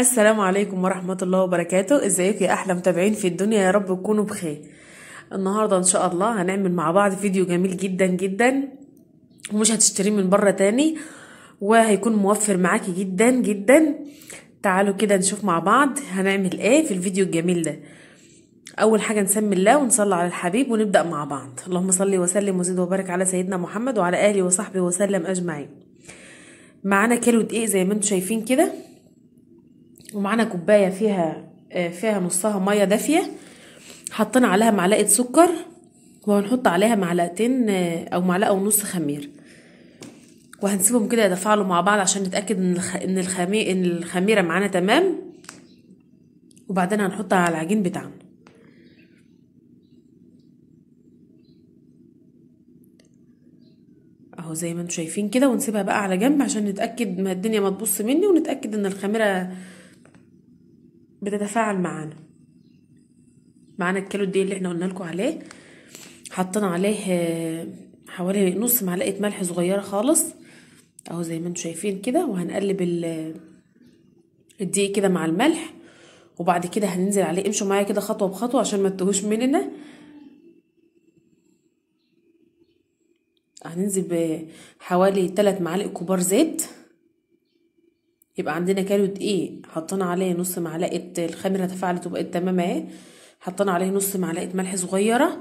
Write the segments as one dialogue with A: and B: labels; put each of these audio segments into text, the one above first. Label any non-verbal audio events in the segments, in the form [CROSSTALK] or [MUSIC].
A: السلام عليكم ورحمة الله وبركاته ازيك يا أحلى متابعين في الدنيا يا رب تكونوا بخير النهاردة إن شاء الله هنعمل مع بعض فيديو جميل جدا جدا ومش هتشتريه من بره تاني وهيكون موفر معاكي جدا جدا تعالوا كده نشوف مع بعض هنعمل ايه في الفيديو الجميل ده اول حاجه نسمي الله ونصلي على الحبيب ونبدا مع بعض اللهم صل وسلم وزد وبارك على سيدنا محمد وعلى اله وصحبه وسلم اجمعين معانا كيلو دقيق زي ما انتم شايفين كده ومعانا كوبايه فيها آه، فيها نصها ميه دافيه حطينا عليها معلقه سكر وهنحط عليها معلقتين آه، او معلقه ونص خمير وهنسيبهم كده يتفاعلوا مع بعض عشان نتاكد ان ان الخميره معانا تمام وبعدين هنحطها على العجين بتاعنا اهو زي ما انتم شايفين كده ونسيبها بقى على جنب عشان نتاكد ما الدنيا ما تبص مني ونتاكد ان الخميره بتتفاعل معانا معانا الكيلو دي اللي احنا قلنا لكم عليه حطينا عليه آه، حوالي نص معلقه ملح صغيره خالص اهو زي ما انتم شايفين كده وهنقلب آه، الدقيق كده مع الملح وبعد كده هننزل عليه امشوا معايا كده خطوه بخطوه عشان ما تتوهوش مننا هننزل بحوالي 3 معالق كبار زيت يبقى عندنا كارود دقيق حطينا عليه نص معلقة الخميرة تفاعلت وبقت تمام اهي حطينا عليه نص معلقة ملح صغيرة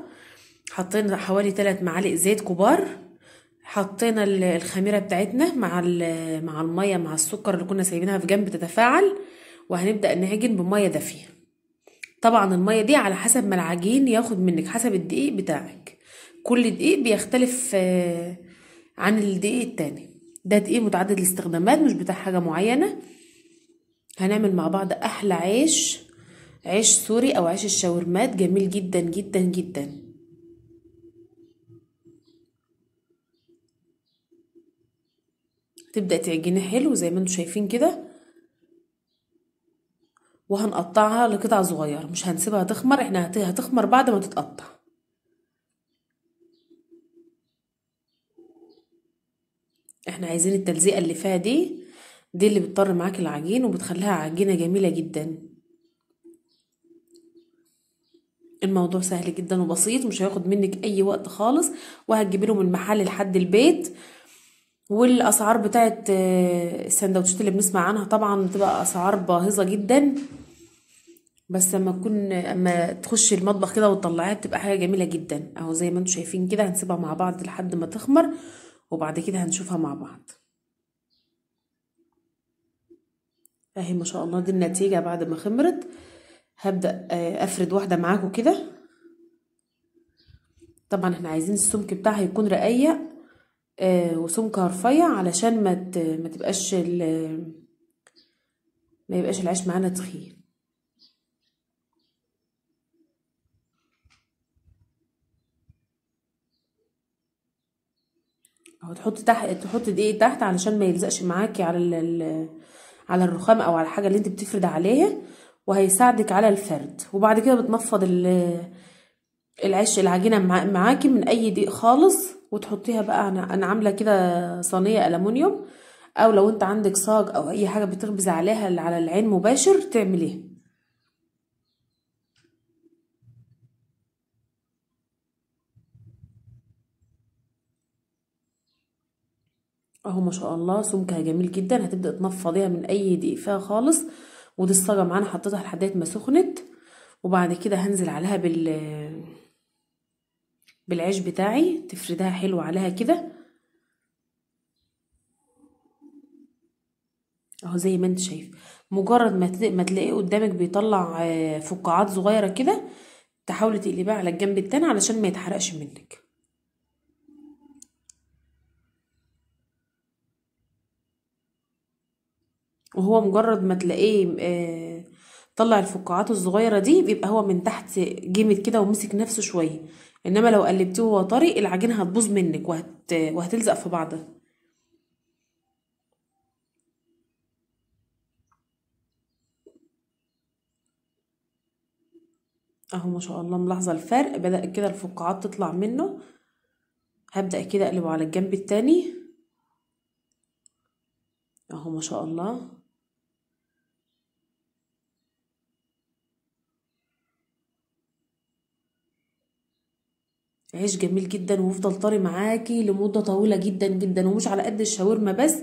A: حطينا حوالي تلات معالق زيت كبار حطينا الخميرة بتاعتنا مع مع المية مع السكر اللي كنا سايبينها في جنب تتفاعل وهنبدأ نعجن بمية دافية طبعا المية دي على حسب ما العجين ياخد منك حسب الدقيق بتاعك كل دقيق بيختلف آه، عن الدقيق التاني ده تقيل متعدد الاستخدامات مش بتاع حاجة معينة هنعمل مع بعض أحلى عيش عيش سوري أو عيش الشاورمات جميل جدا جدا جدا تبدأ تعجنها حلو زي ما انتم شايفين كده وهنقطعها لقطع صغيرة مش هنسيبها تخمر احنا هتخمر بعد ما تتقطع احنا عايزين التلزيقة اللي فيها دي دي اللي بتطر معاك العجين وبتخليها عجينة جميلة جدا الموضوع سهل جدا وبسيط مش هياخد منك اي وقت خالص وهتجيبيله من محل لحد البيت والاسعار بتاعت آه، السندوتشات اللي بنسمع عنها طبعا بتبقى اسعار باهظه جدا بس اما تكون اما تخش المطبخ كده وتطلعيها بتبقى حاجه جميله جدا اهو زي ما انتم شايفين كده هنسيبها مع بعض لحد ما تخمر وبعد كده هنشوفها مع بعض اهي ما شاء الله دي النتيجة بعد ما خمرت هبدأ آه، افرد واحدة معاكم كده طبعا احنا عايزين السمك بتاعها يكون رقيق آه وسمكها رفيع علشان ما تبقاش ما يبقاش العيش معانا تخين اهو تحط تحت تحط ايه تحت علشان ما يلزقش معاكي على ال على الرخام او على الحاجه اللي انت بتفرد عليها وهيساعدك على الفرد وبعد كده بتنفض العش العجينه معاكي من اي ضيق خالص وتحطيها بقى انا انا عامله كده صينيه الومنيوم او لو انت عندك صاج او اي حاجه بتخبز عليها على العين مباشر تعمليها اهو ما شاء الله سمكها جميل جدا هتبدا تنفضيها من اي دقيقه خالص ودي الصاجه معانا حطيتها لحد ما سخنت وبعد كده هنزل عليها بال بالعيش بتاعي تفردها حلو عليها كده اهو زي ما انت شايف مجرد ما تلاقيه قدامك بيطلع آه، فقاعات صغيره كده تحاولي تقلبيها على الجنب التاني علشان ما يتحرقش منك وهو مجرد ما تلاقيه آه، طلع الفقاعات الصغيرة دي بيبقى هو من تحت جامد كده ومسك نفسه شوية انما لو قلبتيه وهو طري العجينة هتبوظ منك وهت... وهتلزق في بعضها اهو ما شاء الله ملاحظة الفرق بدأ كده الفقاعات تطلع منه هبدأ كده اقلبه على الجنب التاني اهو ما شاء الله عيش جميل جدا ويفضل طري معاكي لمده طويله جدا جدا ومش على قد الشاورما بس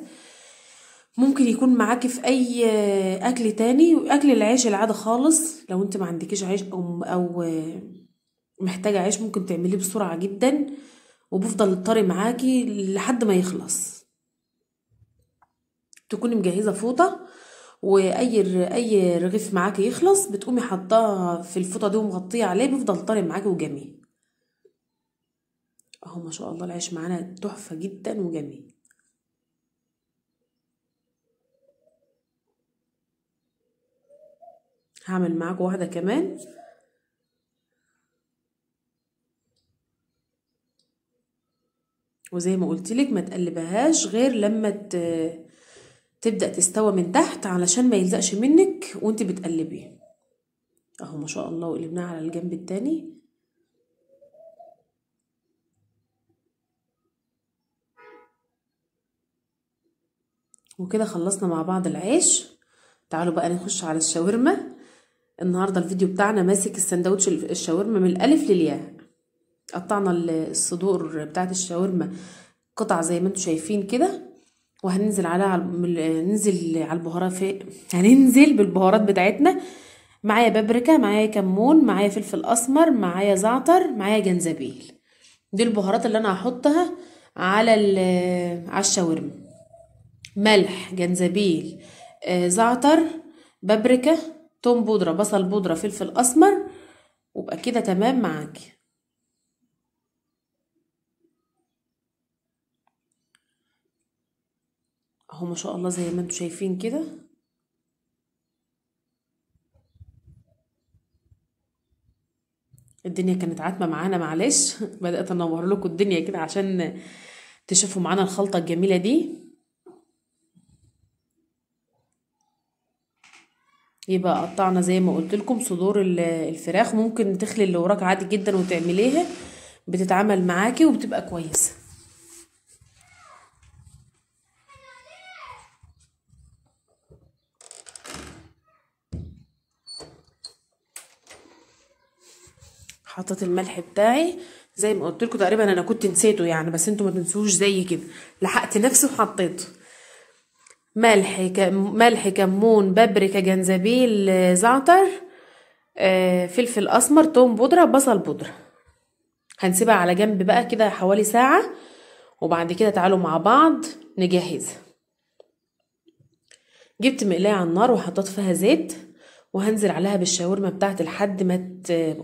A: ممكن يكون معاكي في اي اكل تاني واكل العيش العادي خالص لو انت ما عندكيش عيش او او آه، محتاجه عيش ممكن تعمليه بسرعه جدا وبيفضل الطري معاكي لحد ما يخلص تكوني مجهزه فوطه واي اي رغيف معاكي يخلص بتقومي حطاه في الفوطه دي ومغطيه عليه بيفضل طري معاكي وجميل اهو ما شاء الله العيش معانا تحفه جدا وجميل هعمل معاكم واحده كمان وزي ما قلت لك ما تقلبهاش غير لما ت... تبدأ تستوى من تحت علشان ما يلزقش منك وانت بتقلبيه اهو ما شاء الله وقلبناه على الجنب التاني وكده خلصنا مع بعض العيش تعالوا بقى نخش على الشاورما النهارده الفيديو بتاعنا ماسك السندوتش الشاورما من الالف للياء قطعنا الصدور بتاعه الشاورما قطع زي ما انتم شايفين كده وهننزل عليها ننزل على البهارات في هننزل بالبهارات بتاعتنا معايا بابريكا معايا كمون معايا فلفل اسمر معايا زعتر معايا جنزبيل دي البهارات اللي انا هحطها على على الشاورما ملح جنزبيل آه، زعتر بابريكا توم بودره بصل بودره فلفل اسمر وبقى كده تمام معاكي اهو ما شاء الله زي ما انتوا شايفين كده الدنيا كانت عاتمه معانا معلش [LAUGHS] بدات انور لكم الدنيا كده عشان تشوفوا معانا الخلطه الجميله دي يبقى قطعنا زي ما قلت لكم صدور الفراخ ممكن تخلي اللي وراك عادي جدا وتعمليها بتتعمل معاكي وبتبقى كويسه حطيت الملح بتاعي زي ما قلت لكم تقريبا انا كنت نسيته يعني بس انتوا ما تنسوش زي كده لحقت نفسي وحطيته ملح ملح كمون بابريكا جنزبيل آه، زعتر آه، فلفل اسمر توم بودره بصل بودره هنسيبها على جنب بقى كده حوالي ساعه وبعد كده تعالوا مع بعض نجهزها جبت مقلايه على النار وحطيت فيها زيت وهنزل عليها بالشاورما بتاعتي لحد ما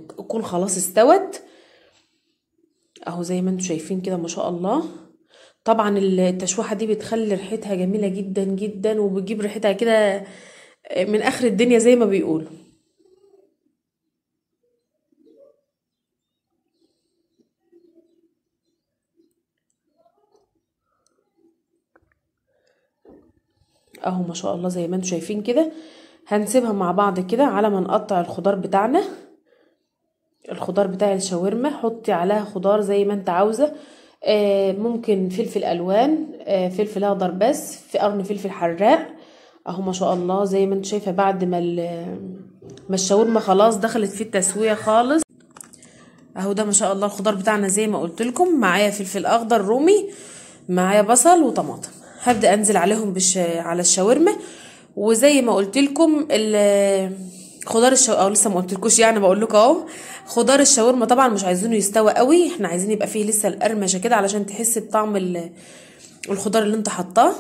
A: تكون خلاص استوت اهو زي ما انتم شايفين كده ما شاء الله طبعا التشويحه دي بتخلي ريحتها جميله جدا جدا وبتجيب ريحتها كده
B: من اخر الدنيا زي ما بيقولوا
A: اهو ما شاء الله زي ما انتم شايفين كده هنسيبها مع بعض كده على ما نقطع الخضار بتاعنا الخضار بتاع الشاورما حطي عليها خضار زي ما انت عاوزه آه، ممكن فلفل الوان آه، فلفل اخضر بس في قرن فلفل حراق اهو ما شاء الله زي ما انت شايفه بعد ما ما الشاورما خلاص دخلت في التسويه خالص اهو ده ما شاء الله الخضار بتاعنا زي ما قلت لكم معايا فلفل اخضر رومي معايا بصل وطماطم هبدا انزل عليهم بش على الشاورما وزي ما قلت لكم خضار الشاورما او لسه ما قلتلكوش يعني بقول لكم اهو خضار الشاورما طبعا مش عايزينه يستوى قوي احنا عايزين يبقى فيه لسه القرمشه كده علشان تحس بطعم الخضار اللي انت حطاه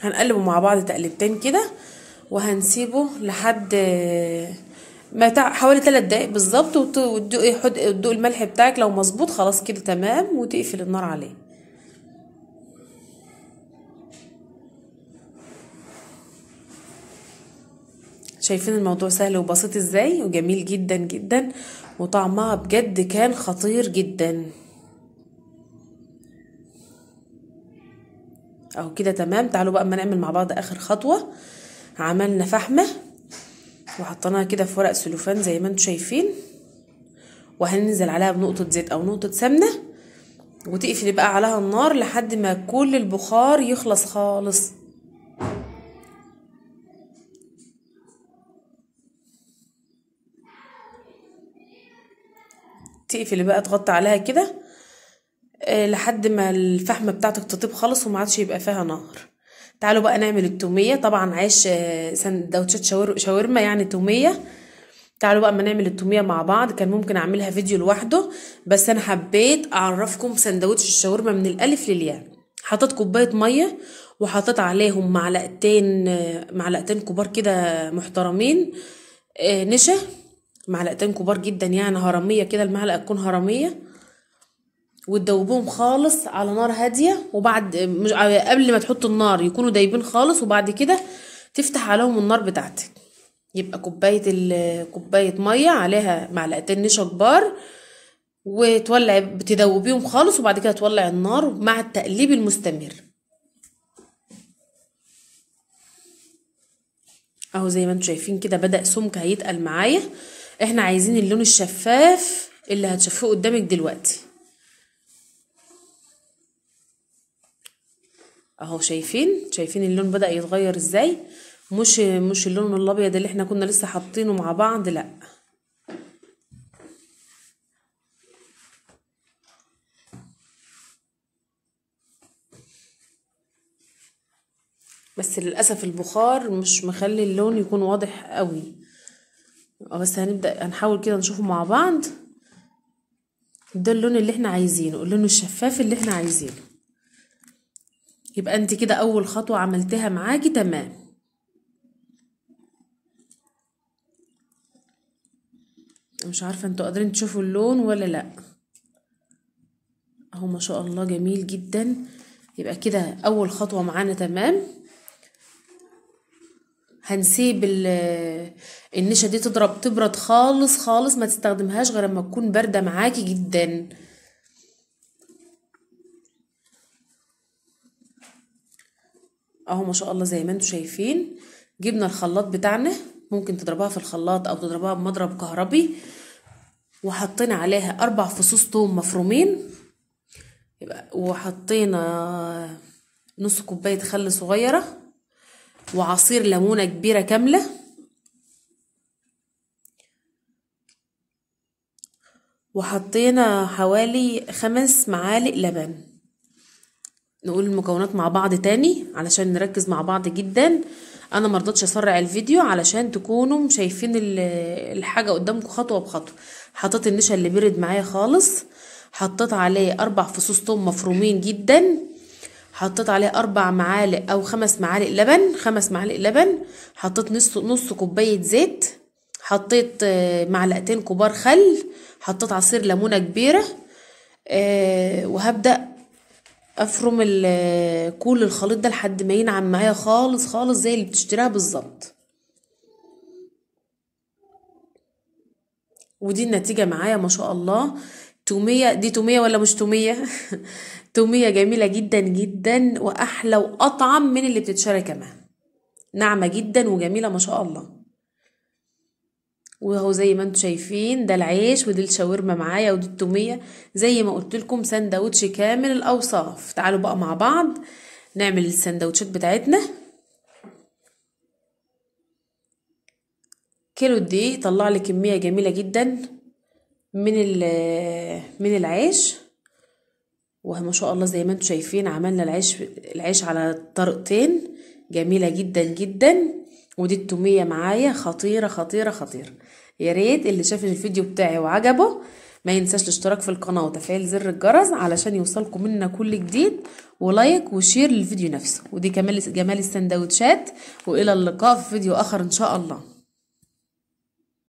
A: هنقلبه مع بعض تقلبتين كده وهنسيبه لحد ما تع... حوالي 3 دقايق بالظبط إيه، وتدوق الملح بتاعك لو مظبوط خلاص كده تمام وتقفل النار عليه شايفين الموضوع سهل وبسيط ازاي وجميل جدا جدا وطعمها بجد كان خطير جدا اهو كده تمام تعالوا بقى اما نعمل مع بعض اخر خطوه عملنا فحمه وحطيناها كده في ورق سلوفان زي ما انتم شايفين وهننزل عليها بنقطه زيت او نقطه سمنه وتقفل بقى عليها النار لحد ما كل البخار يخلص خالص تقفل بقى تغطي عليها كده آه، لحد ما الفحمه بتاعتك تطيب خالص وما عادش يبقى فيها نار تعالوا بقى نعمل التوميه طبعا عيش آه، سندوتشات شاورما يعني توميه تعالوا بقى ما نعمل التوميه مع بعض كان ممكن اعملها فيديو لوحده بس انا حبيت اعرفكم سندوتش الشاورما من الالف للياء حطيت كوبايه ميه وحطيت عليهم معلقتين آه، معلقتين كبار كده محترمين نشا معلقتين كبار جدا يعني هرميه كده المعلقه تكون هرميه وتدوبهم خالص على نار هاديه وبعد مش قبل ما تحط النار يكونوا دايبين خالص وبعد كده تفتح عليهم النار بتاعتك يبقى كوبايه كوبايه ميه عليها معلقتين نشا كبار وتولع بتدوبيهم خالص وبعد كده تولع النار مع التقليب المستمر اهو زي ما انتم شايفين كده بدا سمك هيتقل معايا احنا عايزين اللون الشفاف اللي هتشوفوه قدامك دلوقتي اهو شايفين شايفين اللون بدا يتغير ازاي مش مش اللون الابيض اللي احنا كنا لسه حاطينه مع بعض لا بس للاسف البخار مش مخلي اللون يكون واضح قوي بس هنبدأ هنحاول كده نشوفه مع بعض ده اللون اللي احنا عايزينه اللون الشفاف اللي احنا عايزينه يبقى انت كده اول خطوة عملتها معاكي تمام مش عارفة انتوا قادرين تشوفوا اللون ولا لا اهو ما شاء الله جميل جدا يبقى كده اول خطوة معانا تمام هنسيب النشا دي تضرب تبرد خالص خالص ما تستخدمهاش غير لما تكون باردة معاكي جدا اهو ما شاء الله زي ما انتم شايفين جبنا الخلاط بتاعنا ممكن تضربها في الخلاط او تضربها بمضرب كهربي وحطينا عليها اربع فصوص توم مفرومين وحطينا نص كوبايه خل صغيره وعصير ليمونة كبيرة كاملة وحطينا حوالي خمس معالق لبن نقول المكونات مع بعض تاني علشان نركز مع بعض جدا انا مرضتش اسرع الفيديو علشان تكونوا شايفين الحاجه قدامكم خطوه بخطوه حطيت النشا اللي برد معايا خالص حطيت عليه اربع فصوص توم مفرومين جدا حطيت عليه اربع معالق او خمس معالق لبن خمس معالق لبن حطيت نص نص كوبايه زيت حطيت آه، معلقتين كبار خل حطيت عصير ليمونه كبيره آه، وهبدا افرم آه، كل الخليط ده لحد ما ينعم معايا خالص خالص زي اللي بتشتريها بالظبط ودي النتيجه معايا ما شاء الله توميه دي توميه ولا مش توميه [LAUGHS] تومية جميلة جدا جدا وأحلى وأطعم من اللي بتتشرى كمان ناعمة جدا وجميلة ما شاء الله وهو زي ما انتم شايفين ده العيش ودي الشاورما معايا ودي التوميه زي ما قلت لكم سندوتش كامل الاوصاف تعالوا بقى مع بعض نعمل السندوتشات بتاعتنا كيلو الدقيق طلع لي كميه جميله جدا من من العيش وما شاء الله زي ما انتم شايفين عملنا العيش العيش على طرقتين جميلة جدا جدا ودي التومية معايا خطيرة خطيرة خطيرة يا ريت اللي شاف الفيديو بتاعي وعجبه ما ينساش الاشتراك في القناة وتفعيل زر الجرس علشان يوصلكم منا كل جديد ولايك وشير للفيديو نفسه ودي كمال جمال السندوتشات والى اللقاء في فيديو اخر ان شاء الله